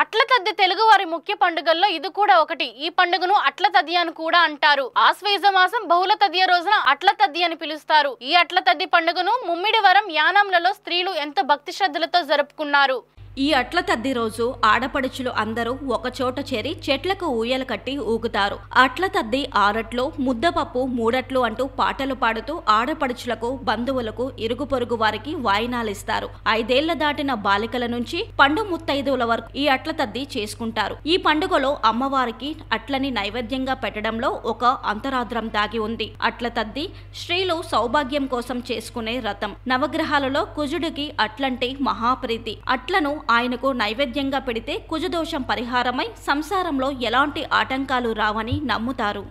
అట్ల తద్ది తెలుగువారి ముఖ్య పండుగల్లో ఇది కూడా ఒకటి ఈ పండుగను అట్ల తది అని కూడా అంటారు ఆశ్వేజ మాసం బహుళ తదియ రోజున అట్ల తద్ది అని పిలుస్తారు ఈ అట్ల తద్ది పండుగను ముమ్మిడివరం యానంలలో స్త్రీలు ఎంతో భక్తి శ్రద్ధలతో జరుపుకున్నారు ఈ అట్ల తద్ది రోజు ఆడపడుచులు అందరూ ఒకచోట చేరి చెట్లకు ఊయలు కట్టి ఊగుతారు అట్ల తద్ది ఆరట్లు ముద్దపప్పు మూడట్లు అంటూ పాటలు పాడుతూ ఆడపడుచులకు బంధువులకు ఇరుగు పొరుగు వారికి వాయినాలిస్తారు ఐదేళ్ల దాటిన బాలికల నుంచి పండు ముత్తైదువుల వరకు ఈ అట్ల తద్ది చేసుకుంటారు ఈ పండుగలో అమ్మవారికి అట్లని నైవేద్యంగా పెట్టడంలో ఒక అంతరాద్రం దాగి ఉంది అట్ల తద్ది స్త్రీలు సౌభాగ్యం కోసం చేసుకునే రథం నవగ్రహాలలో కుజుడికి అట్లంటి మహాప్రీతి అట్లను ఆయనకు నైవేద్యంగా పెడితే కుజదోషం పరిహారమై సంసారంలో ఎలాంటి ఆటంకాలు రావని నమ్ముతారు